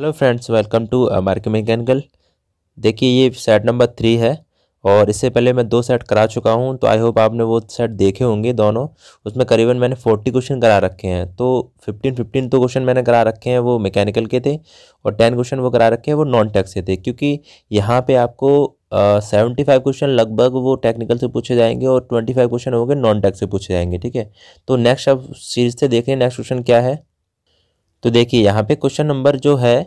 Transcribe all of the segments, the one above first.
hello friends welcome to अमेरिकी mechanical देखिए ये सेट नंबर थ्री है और इससे पहले मैं दो सेट करा चुका हूँ तो आई होप आपने वो सेट देखे होंगे दोनों उसमें करीबन मैंने फोर्टी क्वेश्चन करा रखे हैं तो फिफ्टीन फिफ्टीन तो क्वेश्चन मैंने करा रखे हैं वो मैकेनिकल के थे और टेन क्वेश्चन वो करा रखे हैं वो नॉन टैक्स के थे क्योंकि यहाँ पर आपको सेवेंटी फाइव क्वेश्चन लगभग वो टेक्निकल से पूछे जाएंगे और ट्वेंटी फाइव क्वेश्चन होंगे नॉन टेक्स से पूछे जाएंगे ठीक है तो नेक्स्ट आप सीरीज से देखें नेक्स्ट क्वेश्चन क्या है तो देखिए यहाँ पे क्वेश्चन नंबर जो है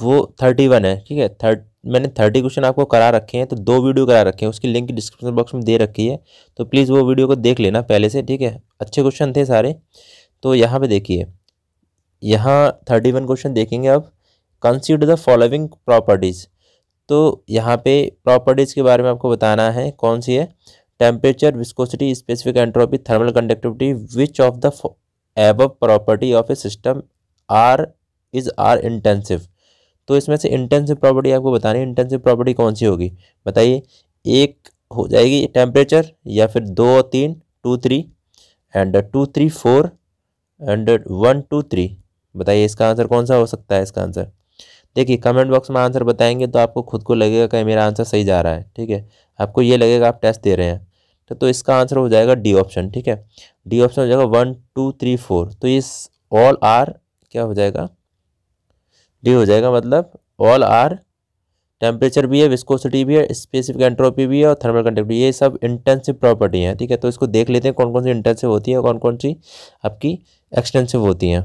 वो थर्टी वन है ठीक है थर्ट मैंने थर्टी क्वेश्चन आपको करा रखे हैं तो दो वीडियो करा रखे हैं उसकी लिंक डिस्क्रिप्शन बॉक्स में दे रखी है तो प्लीज़ वो वीडियो को देख लेना पहले से ठीक है अच्छे क्वेश्चन थे सारे तो यहाँ पे देखिए यहाँ थर्टी वन क्वेश्चन देखेंगे अब कंसीडर द फॉलोइंग प्रॉपर्टीज़ तो यहाँ पे प्रॉपर्टीज़ के बारे में आपको बताना है कौन सी है temperature viscosity specific entropy thermal conductivity which of the above property of a system are is are intensive तो इसमें से इंटेंसिव प्रॉपर्टी आपको बतानी है इंटेंसिव प्रॉपर्टी कौन सी होगी बताइए एक हो जाएगी टेम्परेचर या फिर दो तीन two three and two three four and one two three बताइए इसका आंसर कौन सा हो सकता है इसका आंसर देखिए कमेंट बॉक्स में आंसर बताएंगे तो आपको खुद को लगेगा कि मेरा आंसर सही जा रहा है ठीक है आपको ये लगेगा आप टेस्ट दे रहे हैं तो, तो इसका आंसर हो जाएगा डी ऑप्शन ठीक है डी ऑप्शन हो जाएगा वन टू थ्री फोर तो इस ऑल आर क्या हो जाएगा डी हो जाएगा मतलब ऑल आर टेम्परेचर भी है विस्कोसिटी भी है स्पेसिफिक एंट्रोपी भी है और थर्मल कंडक्ट ये सब इंटेंसिव प्रॉपर्टी हैं ठीक है तो इसको देख लेते हैं कौन कौन सी इंटेंसिव होती है और कौन कौन सी आपकी एक्सटेंसिव होती हैं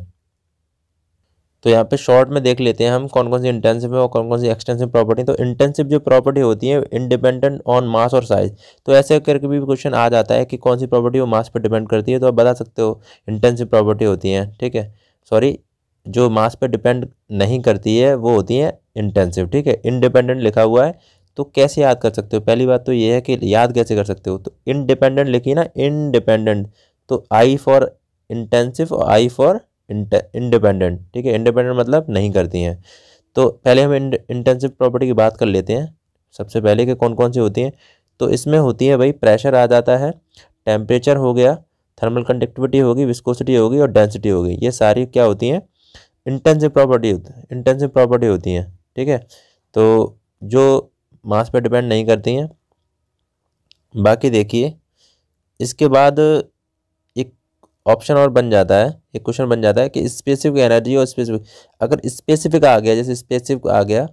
तो यहाँ पे शॉर्ट में देख लेते हैं हम कौन कौन सी इंटेंसिव है और कौन कौन सी एक्सटेंसिव प्रॉपर्टी तो इंटेंसिव जो प्रॉपर्टी होती है इंडिपेंडेंट ऑन मास और साइज तो ऐसे करके भी क्वेश्चन आ जाता है कि कौन सी प्रॉपर्टी वो मास पर डिपेंड करती है तो आप बता सकते हो इंटेंसिव प्रॉपर्टी होती है ठीक है सॉरी जो मास पे डिपेंड नहीं करती है वो होती है इंटेंसिव ठीक है इनडिपेंडेंट लिखा हुआ है तो कैसे याद कर सकते हो पहली बात तो ये है कि याद कैसे कर सकते हो तो इनडिपेंडेंट लिखी ना इनडिपेंडेंट तो आई फॉर इंटेंसिव और आई फॉर इंडिपेंडेंट ठीक है इंडिपेंडेंट मतलब नहीं करती हैं तो पहले हम इंटेंसिव प्रॉपर्टी की बात कर लेते हैं सबसे पहले कि कौन कौन सी होती हैं तो इसमें होती है भाई प्रेशर आ जाता है टेम्परेचर हो गया थर्मल कंडक्टिविटी होगी विस्कोसिटी होगी और डेंसिटी होगी ये सारी क्या होती हैं इंटेंसिव प्रॉपर्टी होती है इंटेंसिव प्रॉपर्टी होती हैं ठीक है तो जो मास पर डिपेंड नहीं करती हैं बाकी देखिए इसके बाद एक ऑप्शन और बन जाता है एक क्वेश्चन बन जाता है कि स्पेसिफिक एनर्जी और स्पेसिफिक अगर स्पेसिफिक आ गया जैसे स्पेसिफिक आ गया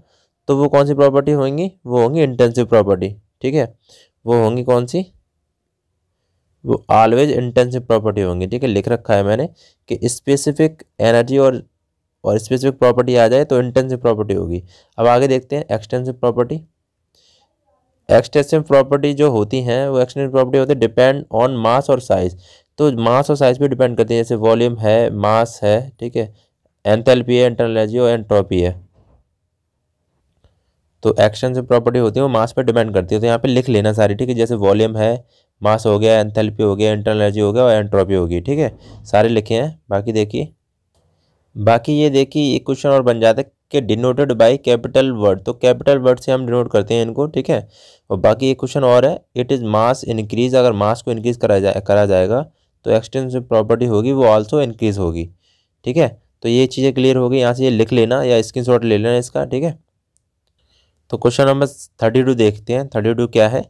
तो वो कौन सी प्रॉपर्टी होंगी वो होंगी इंटेंसिव प्रॉपर्टी ठीक है वो होंगी कौन सी वो ऑलवेज इंटेंसिव प्रॉपर्टी होंगी ठीक है लिख रखा है मैंने कि स्पेसिफिक एनर्जी और और स्पेसिफिक प्रॉपर्टी आ जाए तो इंटेंसिव प्रॉपर्टी होगी अब आगे देखते हैं एक्सटेंसिव प्रॉपर्टी एक्सटेंसिव प्रॉपर्टी जो होती हैं वो एक्सटेंसिव प्रॉपर्टी होती है डिपेंड ऑन मास और साइज़ तो मास और साइज़ पे डिपेंड करती है जैसे वॉल्यूम है मास है ठीक है एंथेल्पी है इंटरनल और एंट्रोपी है तो एक्सटेंसिव प्रॉपर्टी होती है वो मास पर डिपेंड करती है तो यहाँ पे लिख लेना सारी ठीक है जैसे वॉल्यूम है मास हो गया एंथेल्पी हो गया इंटरनल हो गया और एंट्रोपी होगी ठीक है सारे लिखे हैं बाकी देखिए बाकी ये देखिए एक क्वेश्चन और बन जाता है कि डिनोटेड बाय कैपिटल वर्ड तो कैपिटल वर्ड से हम डिनोट करते हैं इनको ठीक है और बाकी एक क्वेश्चन और है इट इज़ मास इंक्रीज अगर मास को इंक्रीज करा जाए करा जाएगा तो एक्सटेंसिव प्रॉपर्टी होगी वो ऑल्सो इंक्रीज होगी ठीक है तो ये चीज़ें क्लियर होगी यहाँ से ये लिख लेना या शॉट ले लेना इसका ठीक है तो क्वेश्चन नंबर थर्टी टू देखते हैं थर्टी टू क्या है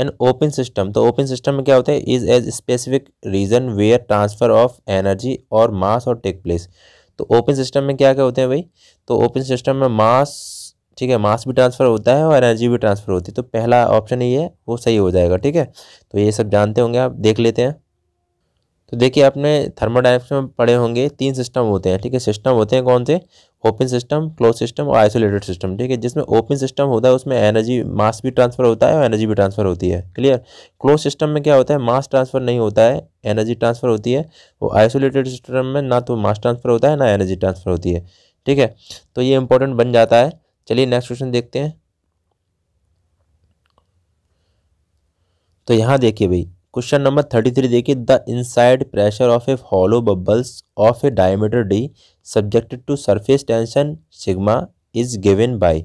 एन ओपन सिस्टम तो ओपन सिस्टम में क्या होता है is a specific region where transfer of energy और मास और टेक प्लेस तो ओपन सिस्टम में क्या क्या होते हैं भाई तो ओपन सिस्टम में मास ठीक है मास भी ट्रांसफ़र होता है और एनर्जी भी ट्रांसफ़र होती है तो पहला ऑप्शन ये है वो सही हो जाएगा ठीक है तो ये सब जानते होंगे आप देख लेते हैं तो देखिए आपने थर्मोडाइनमिक्स में पढ़े होंगे तीन सिस्टम होते हैं ठीक है सिस्टम होते हैं कौन से ओपन सिस्टम क्लोज सिस्टम और आइसोलेटेड सिस्टम ठीक है जिसमें ओपन सिस्टम होता है उसमें एनर्जी मास भी ट्रांसफ़र होता है और एनर्जी भी ट्रांसफ़र होती है क्लियर क्लोज सिस्टम में क्या होता है मास ट्रांसफ़र नहीं होता है एनर्जी ट्रांसफ़र होती है और आइसोलेटेड सिस्टम में ना तो मास ट्रांसफ़र होता है ना एनर्जी ट्रांसफ़र होती है ठीक है तो ये इंपॉर्टेंट बन जाता है चलिए नेक्स्ट क्वेश्चन देखते हैं तो यहाँ देखिए भाई क्वेश्चन नंबर थर्टी थ्री देखिए the inside pressure of a hollow bubbles of a diameter D subjected to surface tension sigma is given by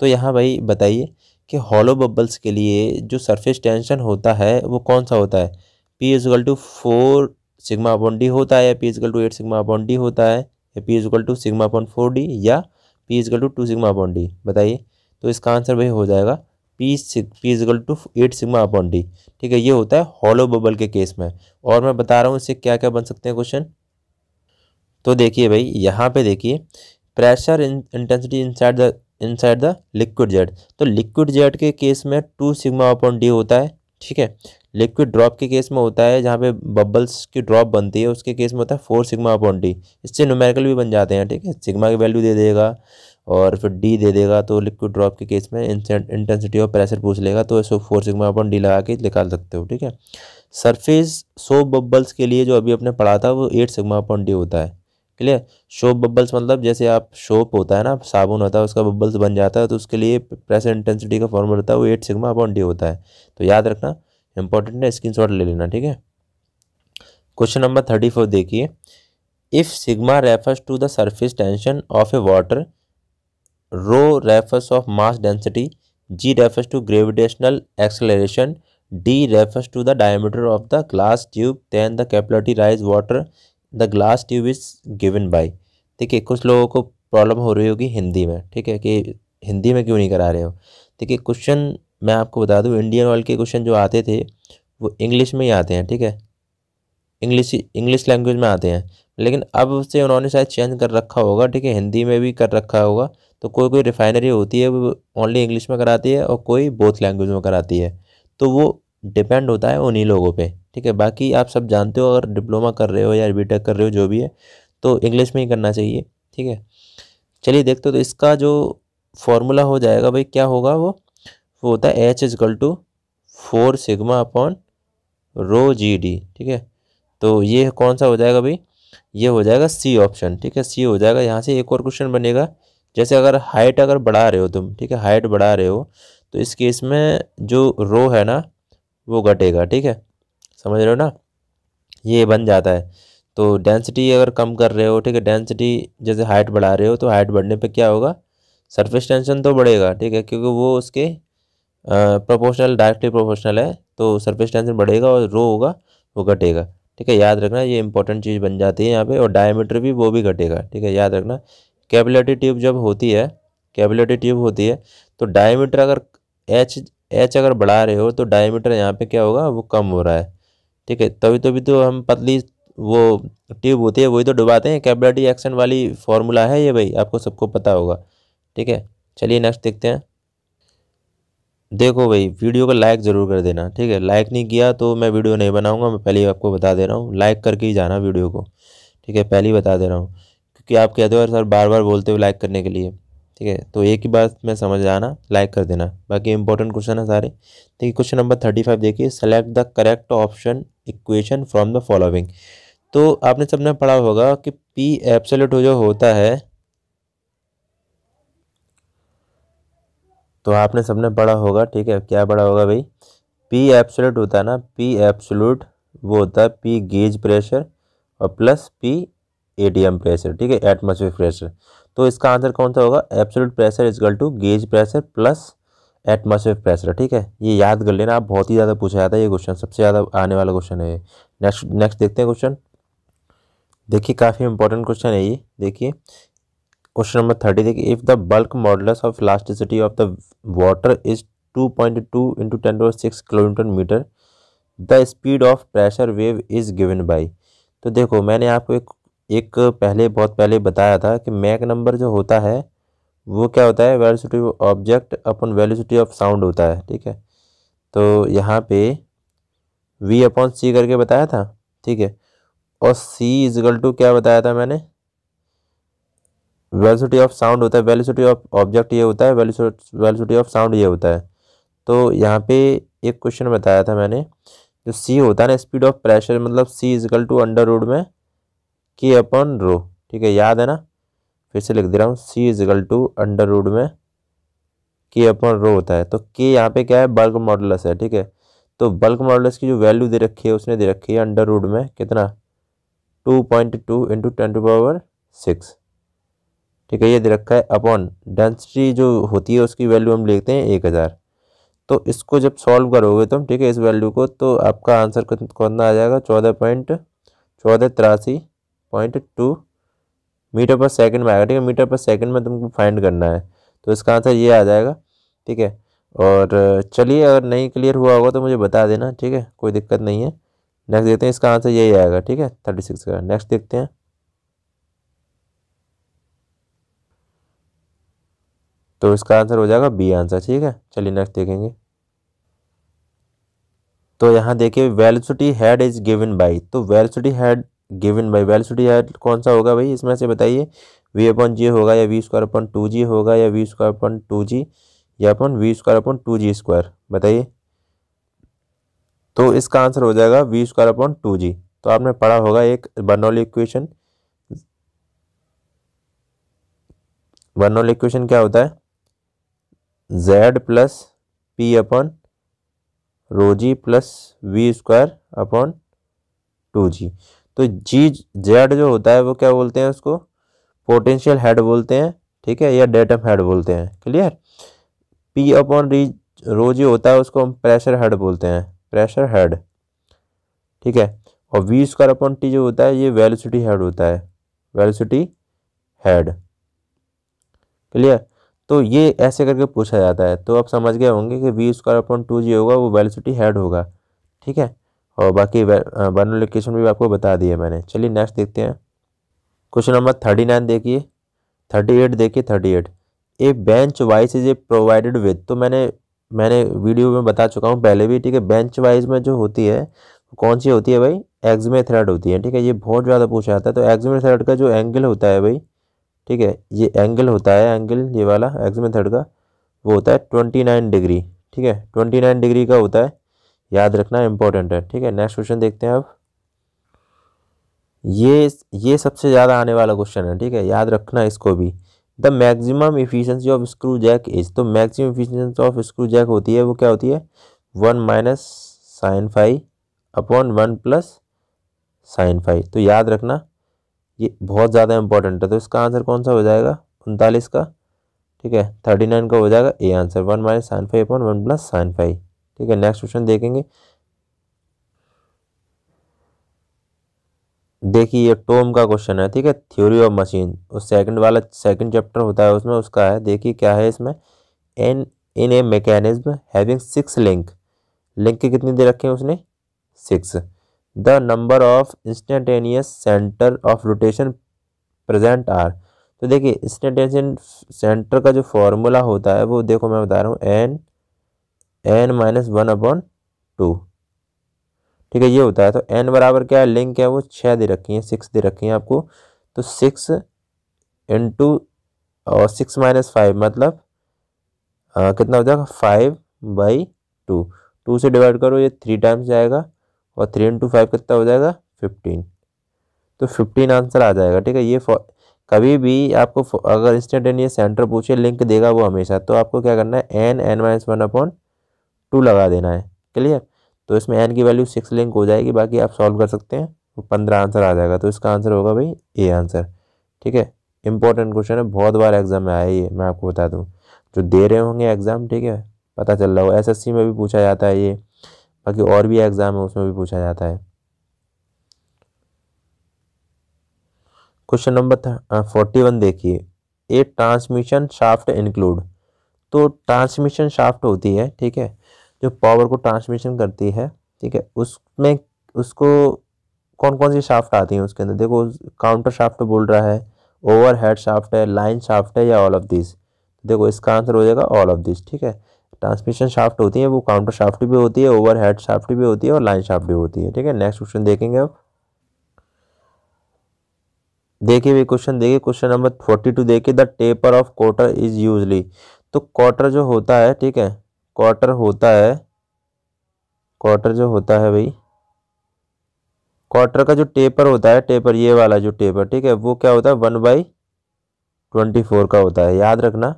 तो यहाँ भाई बताइए कि हॉलो बबल्स के लिए जो सरफेस टेंशन होता है वो कौन सा होता है P equal to four sigma upon D होता है या P equal to eight sigma upon D होता है या P equal to sigma upon four D या P equal to two sigma upon D बताइए तो इसका आंसर भाई हो जाएगा P P equal to eight sigma upon D ठीक है ये होता है हॉलो बबल के केस में और मैं बता रहा हूँ इससे क्या क्या बन सकते हैं क्वेश्चन तो देखिए भाई यहाँ पे देखिए pressure intensity inside the inside the liquid jet तो लिक्विड जेट के केस में टू सिग्मा अपॉन डी होता है ठीक है लिक्विड ड्रॉप के केस में होता है जहाँ पे बबल्स की ड्रॉप बनती है उसके केस में होता है फोर सिग्मा अपॉन डी इससे न्यूमेरिकल भी बन जाते हैं ठीक है सिग्मा की वैल्यू दे देगा और फिर डी दे देगा तो लिक्विड ड्रॉप के केस में इंटेंसिटी और प्रेशर पूछ लेगा तो इसको फोर सिग्मा अपन डी लगा के निकाल सकते हो ठीक है सरफेस सोप बबल्स के लिए जो अभी आपने पढ़ा था वो एट सिग्मा अपन डी होता है क्लियर शोप बबल्स मतलब जैसे आप शोप होता है ना साबुन होता है उसका बबल्स बन जाता है तो उसके लिए प्रेशर इंटेंसिटी का फॉर्मूला होता है वो एट सिग्मा अपन डी होता है तो याद रखना इंपॉर्टेंट है शॉट ले लेना ठीक है क्वेश्चन नंबर थर्टी फोर देखिए if sigma refers to the surface tension of a water rho refers of mass density G refers to gravitational D refers to the diameter of the glass tube than the the rise water the glass tube is is given ठीक देखिए कुछ लोगों को problem हो रही होगी हिंदी में ठीक है कि हिंदी में क्यों नहीं करा रहे हो देखिए क्वेश्चन मैं आपको बता दूँ इंडियन ऑयल के क्वेश्चन जो आते थे वो इंग्लिश में ही आते हैं ठीक है इंग्लिश इंग्लिश लैंग्वेज में आते हैं लेकिन अब से उन्होंने शायद चेंज कर रखा होगा ठीक है हिंदी में भी कर रखा होगा तो कोई कोई रिफाइनरी होती है वो ओनली इंग्लिश में कराती है और कोई बोथ लैंग्वेज में कराती है तो वो डिपेंड होता है उन्हीं लोगों पे ठीक है बाकी आप सब जानते हो अगर डिप्लोमा कर रहे हो या बी कर रहे हो जो भी है तो इंग्लिश में ही करना चाहिए ठीक है चलिए देखते हो तो इसका जो फॉर्मूला हो जाएगा भाई क्या होगा वो वो होता है H equal to four sigma upon rho G D ठीक है तो ये कौन सा हो जाएगा भाई ये हो जाएगा सी ऑप्शन ठीक है सी हो जाएगा यहाँ से एक और क्वेश्चन बनेगा जैसे अगर हाइट अगर बढ़ा रहे हो तुम ठीक है हाइट बढ़ा रहे हो तो इस केस में जो रो है ना वो घटेगा ठीक है समझ रहे हो ना ये बन जाता है तो डेंसिटी अगर कम कर रहे हो ठीक है डेंसिटी जैसे हाइट बढ़ा रहे हो तो हाइट बढ़ने पर क्या होगा सरफेस टेंशन तो बढ़ेगा ठीक है क्योंकि वो उसके प्रोपोर्शनल डायरेक्टली प्रोपोर्शनल है तो सरफेस टेंशन बढ़ेगा और रो होगा वो घटेगा ठीक है याद रखना ये इंपॉर्टेंट चीज़ बन जाती है यहाँ पे और डायमीटर भी वो भी घटेगा ठीक है याद रखना कैबलेटी ट्यूब जब होती है कैबलेटी ट्यूब होती है तो डायमीटर अगर एच एच अगर बढ़ा रहे हो तो डायमीटर यहाँ पे क्या होगा वो कम हो रहा है ठीक है तभी तभी तो हम पतली वो ट्यूब होती है वही तो डुबाते हैं कैबलेटी एक्शन वाली फॉर्मूला है ये भाई आपको सबको पता होगा ठीक है चलिए नेक्स्ट देखते हैं देखो भाई वीडियो को लाइक ज़रूर कर देना ठीक है लाइक नहीं किया तो मैं वीडियो नहीं बनाऊंगा मैं पहले आपको बता दे रहा हूँ लाइक करके ही जाना वीडियो को ठीक है पहले ही बता दे रहा हूँ क्योंकि आप कहते हो सर बार बार बोलते हो लाइक करने के लिए ठीक है तो एक ही बात मैं समझ आना लाइक कर देना बाकी इंपॉर्टेंट क्वेश्चन है सारे देखिए क्वेश्चन नंबर थर्टी फाइव देखिए select the correct option equation from the following तो आपने सबने पढ़ा होगा कि पी एप्सलेट जो होता है तो आपने सबने पढ़ा होगा ठीक है क्या पढ़ा होगा भाई पी एप्सोलूट होता है ना पी एप्सोलूट वो होता है पी गेज प्रेशर और प्लस पी एटीएम प्रेशर ठीक है एटमोसफियर प्रेशर तो इसका आंसर कौन सा होगा absolute pressure equal to gauge pressure plus atmosphere pressure ठीक है ये याद कर लेना आप बहुत ही ज़्यादा पूछा जाता है ये क्वेश्चन सबसे ज़्यादा आने वाला क्वेश्चन है नेक्स्ट नेक्स्ट देखते हैं क्वेश्चन देखिए काफ़ी इंपॉर्टेंट क्वेश्चन है ये देखिए क्वेश्चन नंबर थर्टी देखिए if the bulk model of elasticity of the water is two point two into ten to six kilometre metre the speed of pressure wave is given by तो देखो मैंने आपको एक एक पहले बहुत पहले बताया था कि मैक नंबर जो होता है वो क्या होता है velocity object upon velocity of sound होता है ठीक है तो यहाँ पे वी अपॉन सी करके बताया था ठीक है और सी इजगल टू क्या बताया था मैंने वेलोसिटी ऑफ साउंड होता है वेलोसिटी ऑफ ऑब्जेक्ट ये होता है वेलोसिटी ऑफ साउंड ये होता है तो यहाँ पे एक क्वेश्चन बताया था मैंने जो सी होता है ना स्पीड ऑफ प्रेशर मतलब C equal to under root में के अपॉन रो ठीक है याद है ना फिर से लिख दे रहा हूँ C equal to under root में के अपॉन रो होता है तो के यहाँ पे क्या है बल्क मॉडलस है ठीक है तो बल्क मॉडलस की जो वैल्यू दे रखी है उसने दे रखी है अंडर रूड में कितना two point two into ten to power six ठीक है ये दे रखा है अपॉन डेंसिटी जो होती है उसकी वैल्यू हम लेते हैं एक हज़ार तो इसको जब सॉल्व करोगे तुम ठीक है इस वैल्यू को तो आपका आंसर कितना आ जाएगा चौदह पॉइंट चौदह तिरासी point two metre per second में आएगा ठीक है मीटर पर सेकंड में तुमको फाइंड करना है तो इसका आंसर ये आ जाएगा ठीक है और चलिए अगर नहीं क्लियर हुआ होगा तो मुझे बता देना ठीक है कोई दिक्कत नहीं है नेक्स्ट देखते हैं इसका आंसर यही आएगा ठीक है थर्टी सिक्स का नेक्स्ट देखते हैं तो इसका आंसर हो जाएगा बी आंसर ठीक है चलिए नेक्स्ट देखेंगे तो यहाँ देखिए velocity head is given by तो velocity head given by velocity head कौन सा होगा भाई इसमें से बताइए वी अपन जी होगा या V square upon two G होगा या V square upon two G या upon V square upon two G square बताइए तो इसका आंसर हो जाएगा V square upon two G तो आपने पढ़ा होगा एक बर्नौली इक्वेशन बर्नौली इक्वेशन क्या होता है Z plus P upon rho g plus V square upon two G तो जी जेड जो होता है वो क्या बोलते हैं उसको पोटेंशियल हेड बोलते हैं ठीक है या डेटम हेड बोलते हैं क्लियर पी अपॉन री रो जी होता है उसको हम प्रेशर हेड बोलते हैं प्रेशर हेड ठीक है और वी स्क्वायर अपॉन टी जो होता है ये वेलोसिटी हेड होता है वेलोसिटी हेड क्लियर तो ये ऐसे करके पूछा जाता है तो आप समझ गए होंगे कि V square upon two G होगा वो वेलोसिटी हेड होगा ठीक है और बाकी बर्नल लोकेशन भी आपको बता दिया मैंने चलिए नेक्स्ट देखते हैं क्वेश्चन नंबर थर्टी नाइन देखिए थर्टी एट देखिए thirty eight a bench vice is a provided with तो मैंने मैंने वीडियो में बता चुका हूँ पहले भी ठीक है बेंच वाइज में जो होती है कौन सी होती है भाई एग्जमे थ्रेड होती है ठीक है ये बहुत ज़्यादा पूछा जाता है तो एग्जमे थ्रेड का जो एंगल होता है भाई ठीक है ये एंगल होता है एंगल ये वाला एक्समन थर्ड का वो होता है ट्वेंटी नाइन डिग्री ठीक है ट्वेंटी नाइन डिग्री का होता है याद रखना इंपॉर्टेंट है ठीक है नेक्स्ट क्वेश्चन देखते हैं अब ये ये सबसे ज़्यादा आने वाला क्वेश्चन है ठीक है याद रखना इसको भी the maximum efficiency of screw jack is तो maximum efficiency of screw jack होती है वो क्या होती है one minus sine five upon one plus sine five तो याद रखना ये बहुत ज़्यादा इंपॉर्टेंट है तो इसका आंसर कौन सा हो जाएगा उनतालीस का ठीक है थर्टी नाइन का हो जाएगा a answer one minus sine five upon one plus sine five ठीक है नेक्स्ट क्वेश्चन देखेंगे देखिए ये टोम का क्वेश्चन है ठीक है थ्योरी ऑफ मशीन और सेकंड वाला सेकंड चैप्टर होता है उसमें उसका है देखिए क्या है इसमें in in a mechanism having six link link कितनी दे रखे हैं उसने six the number of instantaneous centre of rotation present are तो देखिए इंस्टेंटेनियस सेंटर का जो फॉर्मूला होता है वो देखो मैं बता रहा हूँ n n minus one upon two ठीक है ये होता है तो एन बराबर क्या है लिंक है वो छः दे रखी है सिक्स दे रखी है आपको तो सिक्स इंटू और सिक्स माइनस फाइव मतलब आ, कितना हो जाएगा फाइव बाई टू टू से डिवाइड करो ये थ्री टाइम्स जाएगा और थ्री इंटू फाइव कितना हो जाएगा फिफ्टीन तो फिफ्टीन आंसर आ जाएगा ठीक है ये कभी भी आपको अगर इंस्टेंटेनियस सेंटर पूछे लिंक देगा वो हमेशा तो आपको क्या करना है n n minus one upon two लगा देना है क्लियर तो इसमें एन की वैल्यू सिक्स लिंक हो जाएगी बाकी आप सॉल्व कर सकते हैं तो पंद्रह आंसर आ जाएगा तो इसका आंसर होगा भाई ए आंसर ठीक है इंपॉर्टेंट क्वेश्चन है बहुत बार एग्जाम में आया ये मैं आपको बता दूँ जो दे रहे होंगे एग्ज़ाम ठीक है पता चल रहा हो एसएससी में भी पूछा जाता है ये बाकी और भी एग्ज़ाम है उसमें भी पूछा जाता है क्वेश्चन नंबर फोर्टी वन देखिए ए ट्रांसमिशन शाफ्ट इंक्लूड तो ट्रांसमिशन शाफ्ट होती है ठीक है जो पावर को ट्रांसमिशन करती है ठीक है उसमें उसको कौन कौन सी शाफ्ट आती हैं उसके अंदर देखो काउंटर शाफ्ट बोल रहा है ओवर हेड शाफ्ट है लाइन शाफ्ट है या ऑल ऑफ दिस देखो इसका आंसर हो जाएगा ऑल ऑफ दिस ठीक है ट्रांसमिशन शाफ्ट होती है वो काउंटर शाफ्ट भी होती है ओवर हेड शाफ्ट भी होती है और लाइन शाफ्ट भी होती है ठीक है नेक्स्ट क्वेश्चन देखेंगे अब देखिए भाई क्वेश्चन देखिए क्वेश्चन नंबर फोर्टी टू देखिए the taper of cotter is usually तो क्वार्टर जो होता है ठीक है क्वार्टर होता है क्वार्टर जो होता है भाई क्वार्टर का जो टेपर होता है टेपर ये वाला जो टेपर ठीक है वो क्या होता है वन बाई ट्वेंटी फोर का होता है याद रखना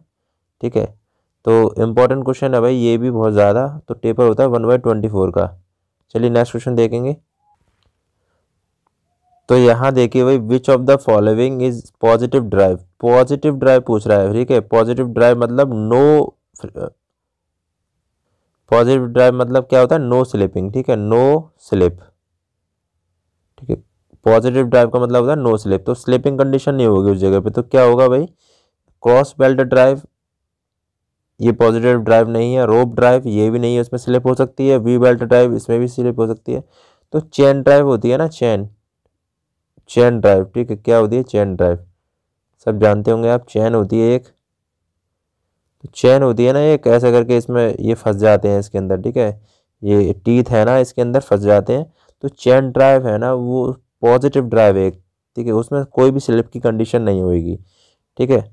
ठीक है तो इम्पॉर्टेंट क्वेश्चन है भाई ये भी बहुत ज़्यादा तो टेपर होता है वन बाई ट्वेंटी फोर का चलिए नेक्स्ट क्वेश्चन देखेंगे तो यहाँ देखिए भाई which of the following is positive drive positive drive पूछ रहा है ठीक है पॉजिटिव ड्राइव मतलब नो पॉजिटिव ड्राइव मतलब क्या होता है नो स्लिपिंग ठीक है नो स्लिप ठीक है पॉजिटिव ड्राइव का मतलब होता है नो स्लिप तो स्लिपिंग कंडीशन नहीं होगी उस जगह पे तो क्या होगा भाई क्रॉस बेल्ट ड्राइव ये पॉजिटिव ड्राइव नहीं है रोप ड्राइव ये भी नहीं है उसमें स्लिप हो सकती है वी बेल्ट ड्राइव इसमें भी स्लिप हो सकती है तो चैन ड्राइव होती है ना चैन चैन ड्राइव ठीक है क्या होती है चैन ड्राइव सब जानते होंगे आप चैन होती है एक तो चैन होती है ना एक ऐसा करके इसमें ये फंस जाते हैं इसके अंदर ठीक है ये टीथ है ना इसके अंदर फंस जाते हैं तो चैन ड्राइव है ना वो पॉजिटिव ड्राइव एक ठीक है उसमें कोई भी स्लिप की कंडीशन नहीं होगी ठीक है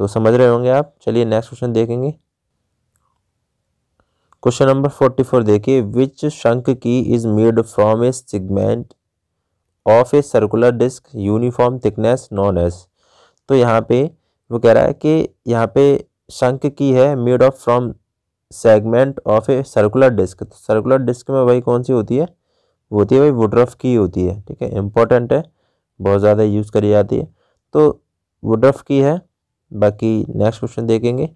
तो समझ रहे होंगे आप चलिए नेक्स्ट क्वेश्चन देखेंगे क्वेश्चन नंबर फोर्टी फोर देखिए which sunk key is made from a segment of a circular disc uniform thickness known as तो यहाँ पे वो कह रहा है कि यहाँ पे शंक की है made of from segment of a circular disc तो सर्कुलर डिस्क में भाई कौन सी होती है वो होती है भाई वुड्रफ की होती है ठीक है इंपॉर्टेंट है बहुत ज़्यादा यूज़ करी जाती है तो वुड्रफ की है बाकी नेक्स्ट क्वेश्चन देखेंगे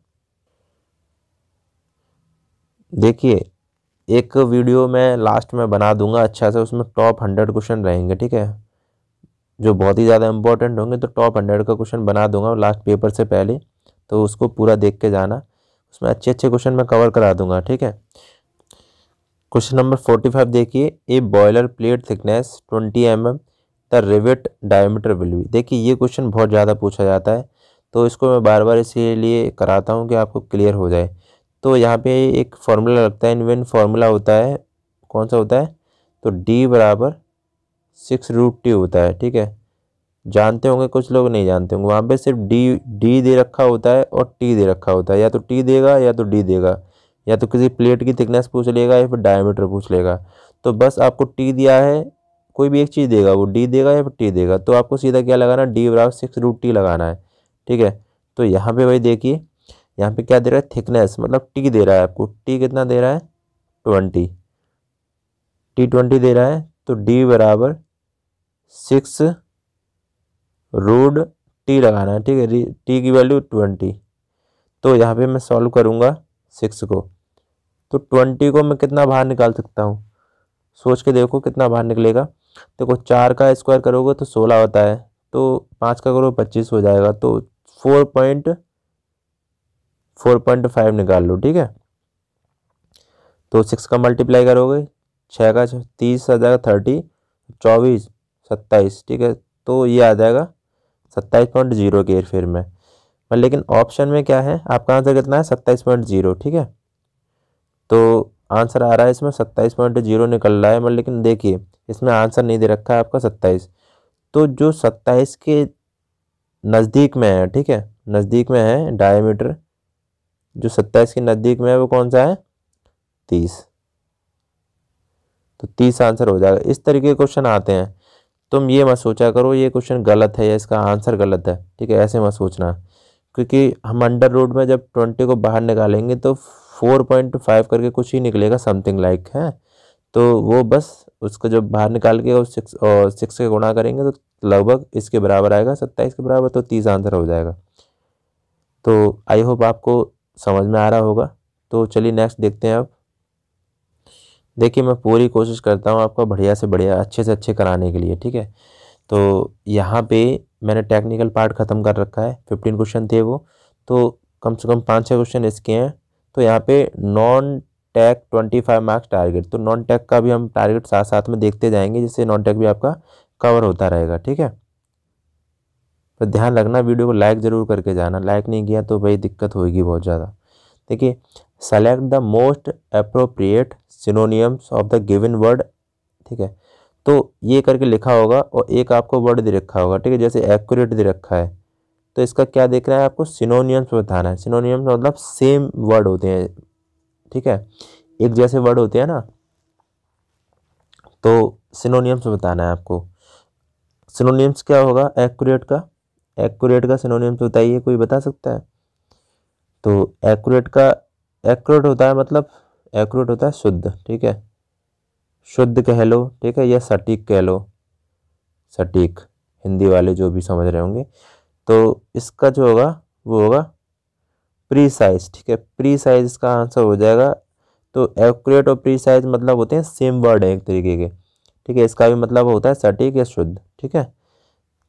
देखिए एक वीडियो मैं लास्ट में बना दूंगा अच्छा से उसमें टॉप हंड्रेड क्वेश्चन रहेंगे ठीक है जो बहुत ही ज़्यादा इंपॉर्टेंट होंगे तो टॉप हंड्रेड का क्वेश्चन बना दूंगा लास्ट पेपर से पहले तो उसको पूरा देख के जाना उसमें अच्छे अच्छे क्वेश्चन मैं कवर करा दूंगा ठीक है क्वेश्चन नंबर फोर्टी फाइव देखिए a boiler plate thickness twenty M M the rivet diameter will भी देखिए ये क्वेश्चन बहुत ज़्यादा पूछा जाता है तो इसको मैं बार बार इसीलिए कराता हूँ कि आपको क्लियर हो जाए तो यहाँ पे एक फार्मूला लगता है इनवेन फार्मूला होता है कौन सा होता है तो डी बराबर सिक्स रूट टी होता है ठीक है जानते होंगे कुछ लोग नहीं जानते होंगे वहाँ पे सिर्फ डी डी दे रखा होता है और टी दे रखा होता है या तो टी देगा या तो डी देगा या तो किसी प्लेट की थिकनेस पूछ लेगा या फिर डायमीटर पूछ लेगा तो बस आपको टी दिया है कोई भी एक चीज़ देगा वो डी देगा या फिर टी देगा तो आपको सीधा क्या लगाना डी बराबर सिक्स रूट टी लगाना है ठीक है तो यहाँ पे भाई देखिए यहाँ पे क्या दे रहा है थिकनेस मतलब टी दे रहा है आपको टी कितना दे रहा है ट्वेंटी टी ट्वेंटी दे रहा है तो डी बराबर सिक्स रूड टी लगाना है ठीक है टी की वैल्यू ट्वेंटी तो यहाँ पे मैं सॉल्व करूँगा सिक्स को तो ट्वेंटी को मैं कितना बाहर निकाल सकता हूँ सोच के देखो कितना बाहर निकलेगा देखो तो चार का स्क्वायर करोगे तो सोलह होता है तो पाँच का करो पच्चीस हो जाएगा तो four point four point five निकाल लो ठीक है तो सिक्स का मल्टीप्लाई करोगे छः का तीस आ जाएगा थर्टी चौबीस सत्ताईस ठीक है तो ये आ जाएगा सत्ताईस पॉइंट जीरो के एयरफेयर में पर लेकिन ऑप्शन में क्या है आपका आंसर कितना है सत्ताईस पॉइंट जीरो ठीक है तो आंसर आ रहा है इसमें सत्ताईस पॉइंट जीरो निकल रहा है मतलब लेकिन देखिए इसमें आंसर नहीं दे रखा है आपका सत्ताईस तो जो सत्ताईस के नज़दीक में है ठीक है नज़दीक में है डायमीटर जो सत्ताईस के नज़दीक में है वो कौन सा है तीस तो तीस आंसर हो जाएगा इस तरीके के क्वेश्चन आते हैं तुम ये मत सोचा करो ये क्वेश्चन गलत है या इसका आंसर गलत है ठीक है ऐसे मत सोचना क्योंकि हम अंडर रोड में जब ट्वेंटी को बाहर निकालेंगे तो फोर पॉइंट फाइव करके कुछ ही निकलेगा समथिंग लाइक है तो वो बस उसको जब बाहर निकाल के और सिक्स और सिक्स के गुणा करेंगे तो लगभग इसके बराबर आएगा सत्ताईस के बराबर तो तीस आंसर हो जाएगा तो आई होप आपको समझ में आ रहा होगा तो चलिए नेक्स्ट देखते हैं अब देखिए मैं पूरी कोशिश करता हूँ आपका बढ़िया से बढ़िया अच्छे से अच्छे कराने के लिए ठीक है तो यहाँ पे मैंने टेक्निकल पार्ट ख़त्म कर रखा है फिफ्टीन क्वेश्चन थे वो तो कम से कम पाँच छः क्वेश्चन इसके हैं तो यहाँ पे non tech twenty five marks target तो नॉन टैक का भी हम टारगेट साथ साथ में देखते जाएंगे जिससे नॉन टैक भी आपका कवर होता रहेगा ठीक है तो ध्यान रखना वीडियो को लाइक ज़रूर करके जाना लाइक नहीं किया तो भाई दिक्कत होगी बहुत ज़्यादा देखिए select the most appropriate synonyms of the given word ठीक है तो ये करके लिखा होगा और एक आपको वर्ड दे रखा होगा ठीक है जैसे एक्यूरेट दे रखा है तो इसका क्या देख रहा है आपको सिनोनियम्स बताना है सिनोनियम्स मतलब सेम वर्ड होते हैं ठीक है एक जैसे वर्ड होते हैं ना तो सिनोनियम्स बताना है आपको सिनोनिम्स क्या होगा एक्यूरेट का एक्यूरेट का सिनोनिम्स बताइए कोई बता सकता है तो एक्यूरेट का एक्यूरेट होता है मतलब एक्यूरेट होता है शुद्ध ठीक है शुद्ध कह लो ठीक है या सटीक कह लो सटीक हिंदी वाले जो भी समझ रहे होंगे तो इसका जो होगा वो होगा प्री साइज ठीक है प्री साइज इसका आंसर हो जाएगा तो एक्यूरेट और प्री साइज मतलब होते हैं सेम वर्ड है एक तरीके के ठीक है इसका भी मतलब होता है सटीक या शुद्ध ठीक है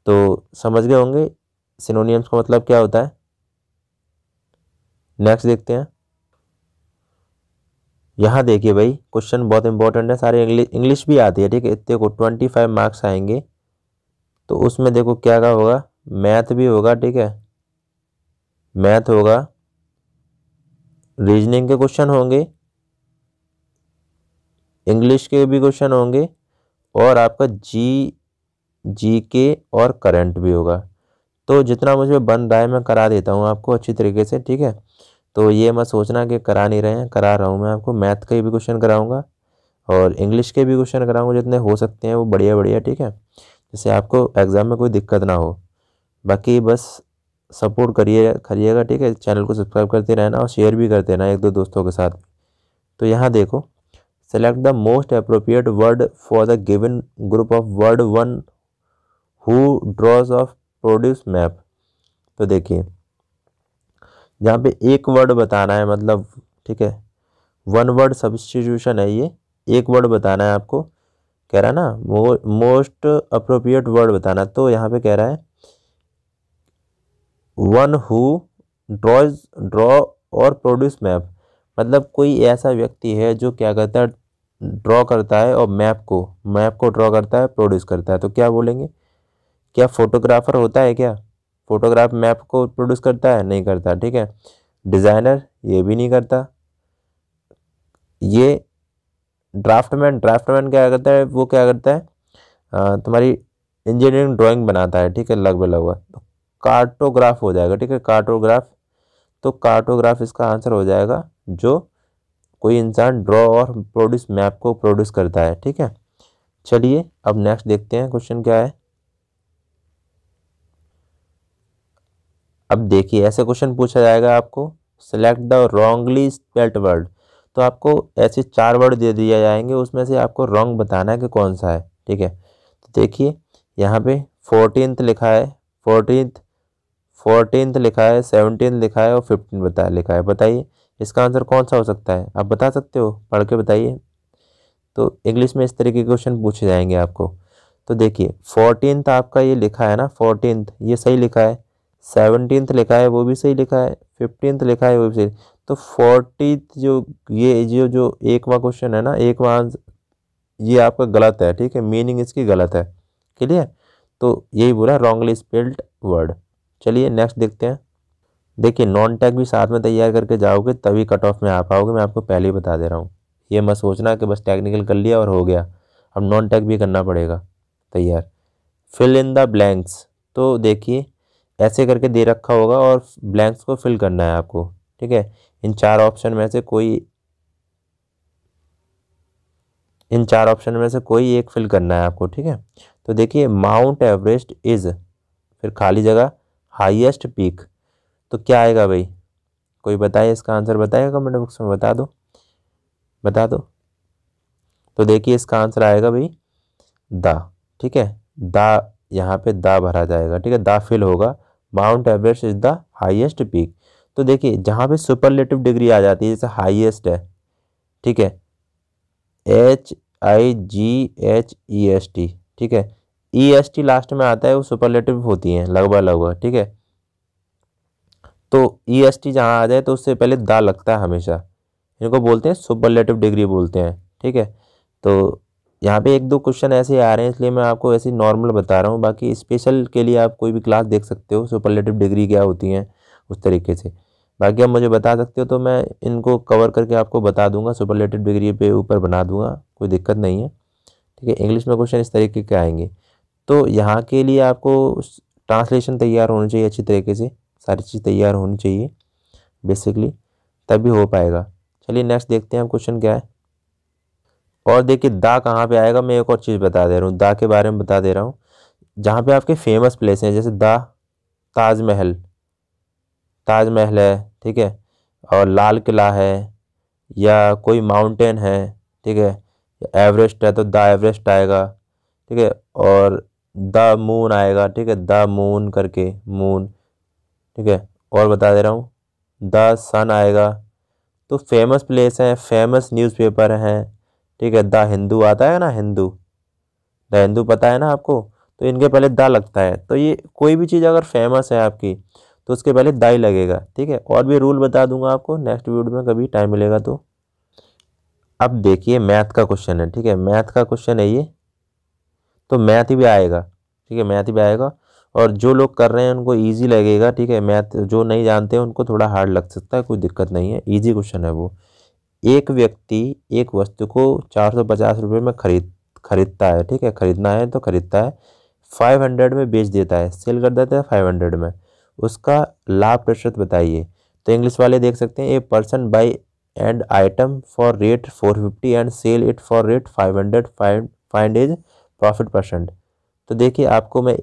तो समझ गए होंगे सिनोनियम्स का मतलब क्या होता है नेक्स्ट देखते हैं यहाँ देखिए भाई क्वेश्चन बहुत इंपॉर्टेंट है सारे इंग्लिश इंग्लिश भी आती है ठीक है इतने को ट्वेंटी फाइव मार्क्स आएंगे तो उसमें देखो क्या क्या होगा मैथ भी होगा ठीक है मैथ होगा रीजनिंग के क्वेश्चन होंगे इंग्लिश के भी क्वेश्चन होंगे और आपका जी जी के और करंट भी होगा तो जितना मुझे बन रहा है मैं करा देता हूँ आपको अच्छी तरीके से ठीक है तो ये मत सोचना कि करा नहीं रहे हैं करा रहा हूँ मैं आपको मैथ के भी क्वेश्चन कराऊँगा और इंग्लिश के भी क्वेश्चन कराऊँगा जितने हो सकते हैं वो बढ़िया बढ़िया ठीक है जिससे आपको एग्ज़ाम में कोई दिक्कत ना हो बाकी बस सपोर्ट करिए करिएगा ठीक है चैनल को सब्सक्राइब करते रहना और शेयर भी करते रहना एक दो दोस्तों के साथ तो यहाँ देखो select the most appropriate word for the given group of word one who draws of produce map तो देखिए जहाँ पे एक वर्ड बताना है मतलब ठीक है वन वर्ड सब्सटीट्यूशन है ये एक वर्ड बताना है आपको कह रहा है ना मोस्ट अप्रोप्रिएट वर्ड बताना तो यहाँ पे कह रहा है वन हु ड्रॉज ड्रॉ और प्रोड्यूस मैप मतलब कोई ऐसा व्यक्ति है जो क्या करता है ड्रॉ करता है और मैप को मैप को ड्रॉ करता है प्रोड्यूस करता है तो क्या बोलेंगे क्या फोटोग्राफर होता है क्या फोटोग्राफ मैप को प्रोड्यूस करता है नहीं करता ठीक है डिज़ाइनर ये भी नहीं करता ये ड्राफ्टमैन ड्राफ्टमैन क्या करता है वो क्या करता है आ, तुम्हारी इंजीनियरिंग ड्राइंग बनाता है ठीक है लगभग लगभग तो कार्टोग्राफ हो जाएगा ठीक है कार्टोग्राफ तो कार्टोग्राफ इसका आंसर हो जाएगा जो कोई इंसान ड्रॉ और प्रोड्यूस मैप को प्रोड्यूस करता है ठीक है चलिए अब नेक्स्ट देखते हैं क्वेश्चन क्या है अब देखिए ऐसे क्वेश्चन पूछा जाएगा आपको select the wrongly spelt word तो आपको ऐसे चार वर्ड दे दिए जाएंगे उसमें से आपको रॉन्ग बताना है कि कौन सा है ठीक है तो देखिए यहाँ पे फोर्टीनथ लिखा है फोर्टीनथ फोर्टीनथ लिखा है सेवनटीन लिखा है और फिफ्टीन बता लिखा है बताइए इसका आंसर कौन सा हो सकता है आप बता सकते हो पढ़ के बताइए तो इंग्लिश में इस तरीके के क्वेश्चन पूछे जाएंगे आपको तो देखिए फोर्टीनथ आपका ये लिखा है ना फोर्टीनथ ये सही लिखा है सेवनटीनथ लिखा है वो भी सही लिखा है फिफ्टीनथ लिखा है वो भी सही तो फोर्टीथ जो ये जो जो एकवा क्वेश्चन है ना एकवा ये आपका गलत है ठीक है मीनिंग इसकी गलत है क्लियर तो यही बोला रॉन्गली स्पेल्ड वर्ड चलिए नेक्स्ट देखते हैं देखिए नॉन टैग भी साथ में तैयार करके जाओगे तभी कट ऑफ में आ पाओगे मैं आपको पहले ही बता दे रहा हूँ ये मत सोचना कि बस टेक्निकल कर लिया और हो गया अब नॉन टैग भी करना पड़ेगा तैयार फिल इन द ब्लैंक्स तो देखिए ऐसे करके दे रखा होगा और ब्लैंक्स को फिल करना है आपको ठीक है इन चार ऑप्शन में से कोई इन चार ऑप्शन में से कोई एक फिल करना है आपको ठीक है तो देखिए माउंट एवरेस्ट इज़ फिर खाली जगह हाईएस्ट पीक तो क्या आएगा भाई कोई बताए इसका आंसर बताएगा कमेंट बॉक्स में बता दो बता दो तो देखिए इसका आंसर आएगा भाई दा ठीक है दा यहाँ पे दा भरा जाएगा ठीक है दा फिल होगा Mount Everest is the highest peak तो देखिए जहाँ पे सुपरलेटिव डिग्री आ जाती है जैसे हाईएस्ट है ठीक है H I G H E S T ठीक है ई एस टी लास्ट में आता है वो सुपरलेटिव होती हैं लगभग लगभग ठीक है तो ई एस टी जहाँ आ जाए तो उससे पहले दा लगता है हमेशा इनको बोलते हैं सुपरलेटिव डिग्री बोलते हैं ठीक है तो यहाँ पे एक दो क्वेश्चन ऐसे आ रहे हैं इसलिए मैं आपको ऐसे नॉर्मल बता रहा हूँ बाकी स्पेशल के लिए आप कोई भी क्लास देख सकते हो सुपरलेटिव डिग्री क्या होती हैं उस तरीके से बाकी आप मुझे बता सकते हो तो मैं इनको कवर करके आपको बता दूंगा सुपरलेटिव डिग्री पे ऊपर बना दूंगा कोई दिक्कत नहीं है ठीक है इंग्लिश में क्वेश्चन इस तरीके के आएंगे तो यहाँ के लिए आपको ट्रांसलेशन तैयार होनी चाहिए अच्छी तरीके से सारी चीज़ तैयार होनी चाहिए बेसिकली तभी हो पाएगा चलिए नेक्स्ट देखते हैं हम क्वेश्चन क्या है और देखिए दा कहाँ पे आएगा मैं एक और चीज़ बता दे रहा हूँ दा के बारे में बता दे रहा हूँ जहाँ पे आपके फेमस प्लेस हैं जैसे दा ताजमहल ताजमहल है ठीक है और लाल किला है या कोई माउंटेन है ठीक है एवरेस्ट है तो द एवरेस्ट आएगा ठीक है और द मून आएगा ठीक है द मून करके मून ठीक है और बता दे रहा हूँ द सन आएगा तो फेमस प्लेस हैं फेमस न्यूज़पेपर हैं ठीक है द हिंदू आता है ना हिंदू द हिंदू पता है ना आपको तो इनके पहले द लगता है तो ये कोई भी चीज़ अगर फेमस है आपकी तो उसके पहले द ही लगेगा ठीक है और भी रूल बता दूंगा आपको नेक्स्ट वीडियो में कभी टाइम मिलेगा तो अब देखिए मैथ का क्वेश्चन है ठीक है मैथ का क्वेश्चन है ये तो मैथ भी आएगा ठीक है मैथ भी आएगा और जो लोग कर रहे हैं उनको ईजी लगेगा ठीक है मैथ जो नहीं जानते उनको थोड़ा हार्ड लग सकता है कोई दिक्कत नहीं है ईजी क्वेश्चन है वो एक व्यक्ति एक वस्तु को चार सौ पचास रुपये में खरीद खरीदता है ठीक है खरीदना है तो खरीदता है फाइव हंड्रेड में बेच देता है सेल कर देता है फाइव हंड्रेड में उसका लाभ प्रतिशत बताइए तो इंग्लिश वाले देख सकते हैं a person buy and item for rate four fifty and sell it for rate five hundred five find is profit percent तो देखिए आपको मैं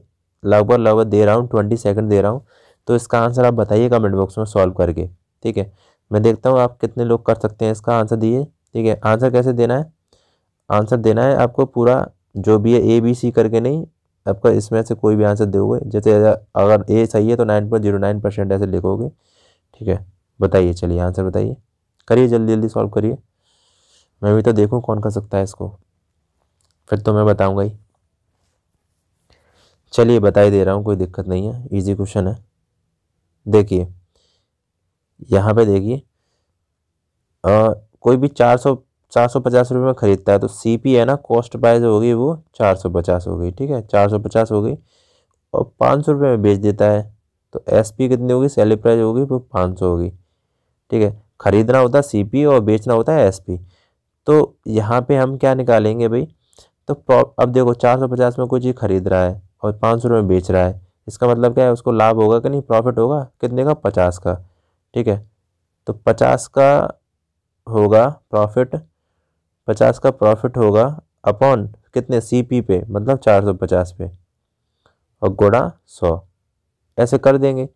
लगभग लगभग दे रहा हूँ ट्वेंटी सेकेंड दे रहा हूँ तो इसका आंसर आप बताइए कमेंट बॉक्स में सॉल्व करके ठीक है मैं देखता हूँ आप कितने लोग कर सकते हैं इसका आंसर दिए ठीक है आंसर कैसे देना है आंसर देना है आपको पूरा जो भी है ए बी सी करके नहीं आपका इसमें से कोई भी आंसर दोगे जैसे अगर ए सही है तो nine point zero nine percent ऐसे लिखोगे ठीक है बताइए चलिए आंसर बताइए करिए जल्दी जल्दी सॉल्व करिए मैं भी तो देखूँ कौन कर सकता है इसको फिर तो मैं बताऊँगा ही चलिए बताई दे रहा हूँ कोई दिक्कत नहीं है इजी क्वेश्चन है देखिए यहाँ पे देखिए कोई भी चार सौ चार सौ पचास रुपये में ख़रीदता है तो सी पी है ना कॉस्ट प्राइस होगी वो चार सौ पचास हो गई ठीक है चार सौ पचास हो गई और पाँच सौ रुपये में बेच देता है तो एस पी कितनी होगी सेलिंग प्राइस होगी वो पाँच सौ होगी ठीक है ख़रीदना होता है सी पी और बेचना होता है एस पी तो यहाँ पर हम क्या निकालेंगे भाई तो अब देखो चार सौ पचास में कोई चीज़ ख़रीद रहा है और पाँच सौ रुपये में बेच रहा है इसका मतलब क्या है उसको लाभ होगा कि नहीं प्रॉफिट होगा कितने का पचास का ठीक है तो पचास का होगा प्रॉफिट पचास का प्रॉफिट होगा अपॉन कितने सीपी पे मतलब चार सौ पचास पे और गुणा सौ ऐसे कर देंगे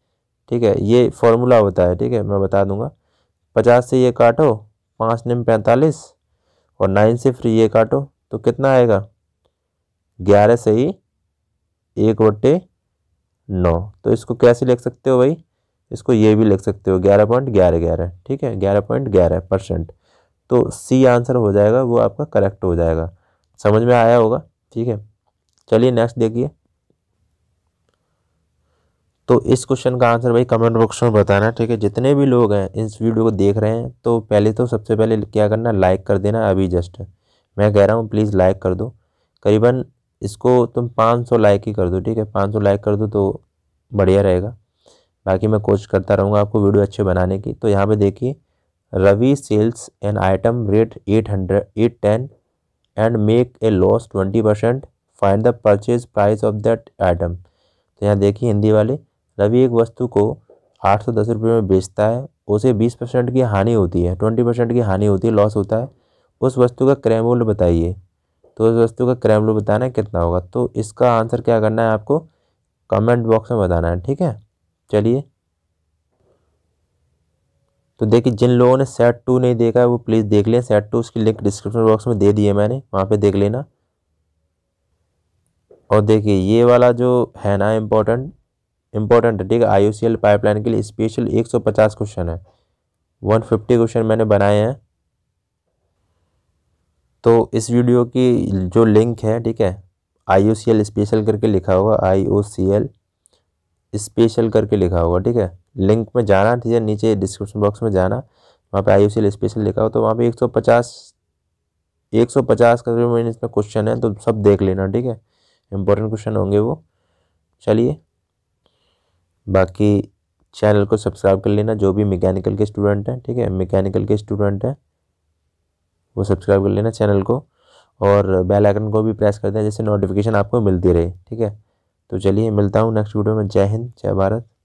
ठीक है ये फॉर्मूला होता है ठीक है मैं बता दूंगा पचास से ये काटो पाँच निम पैंतालीस और नाइन से फ्री ये काटो तो कितना आएगा ग्यारह से ही एक बटे नौ तो इसको कैसे लिख सकते हो भाई इसको ये भी लिख सकते हो ग्यारह पॉइंट ग्यारह ग्यारह ठीक है ग्यारह पॉइंट ग्यारह परसेंट तो सी आंसर हो जाएगा वो आपका करेक्ट हो जाएगा समझ में आया होगा ठीक है चलिए नेक्स्ट देखिए तो इस क्वेश्चन का आंसर भाई कमेंट बॉक्स में बताना ठीक है जितने भी लोग हैं इस वीडियो को देख रहे हैं तो पहले तो सबसे पहले क्या करना लाइक कर देना अभी जस्ट मैं कह रहा हूँ प्लीज़ लाइक कर दो करीबन इसको तुम पाँच सौ लाइक ही कर दो ठीक है पाँच सौ लाइक कर दो तो बढ़िया रहेगा बाकी मैं कोशिश करता रहूँगा आपको वीडियो अच्छे बनाने की तो यहाँ पे देखिए Ravi sells an item rate eight hundred eight ten and make a loss twenty percent find the purchase price of that item तो यहाँ देखिए हिंदी वाले रवि एक वस्तु को आठ सौ दस रुपये में बेचता है उसे बीस परसेंट की हानि होती है ट्वेंटी परसेंट की हानि होती है लॉस होता है उस वस्तु का क्रय मूल्य बताइए तो उस वस्तु का क्रय मूल्य बताना है कितना होगा तो इसका आंसर क्या करना है आपको कमेंट बॉक्स में बताना है ठीक है चलिए तो देखिए जिन लोगों ने सेट टू नहीं देखा है वो प्लीज़ देख लें सेट टू उसकी लिंक डिस्क्रिप्शन बॉक्स में दे दिए मैंने वहाँ पे देख लेना और देखिए ये वाला जो है ना इम्पोर्टेंट इम्पोर्टेंट है ठीक है आई पाइपलाइन के लिए स्पेशल 150 क्वेश्चन है 150 क्वेश्चन मैंने बनाए हैं तो इस वीडियो की जो लिंक है ठीक है आई ओ सी एल स्पेशल करके लिखा होगा आई ओ सी एल स्पेशल करके लिखा होगा ठीक है लिंक में जाना ठीक है नीचे डिस्क्रिप्शन बॉक्स में जाना वहाँ पे आई ओ सी एल स्पेशल लिखा हो तो वहाँ पे एक सौ पचास एक सौ पचास का जो मैंने इसमें क्वेश्चन है तो सब देख लेना ठीक है इंपॉर्टेंट क्वेश्चन होंगे वो चलिए बाकी चैनल को सब्सक्राइब कर लेना जो भी मैकेनिकल के स्टूडेंट हैं ठीक है मैकेनिकल के स्टूडेंट हैं वो सब्सक्राइब कर लेना चैनल को और बेल आइकन को भी प्रेस कर देना जैसे नोटिफिकेशन आपको मिलती रहे ठीक है तो चलिए मिलता हूँ नेक्स्ट वीडियो में जय हिंद जय भारत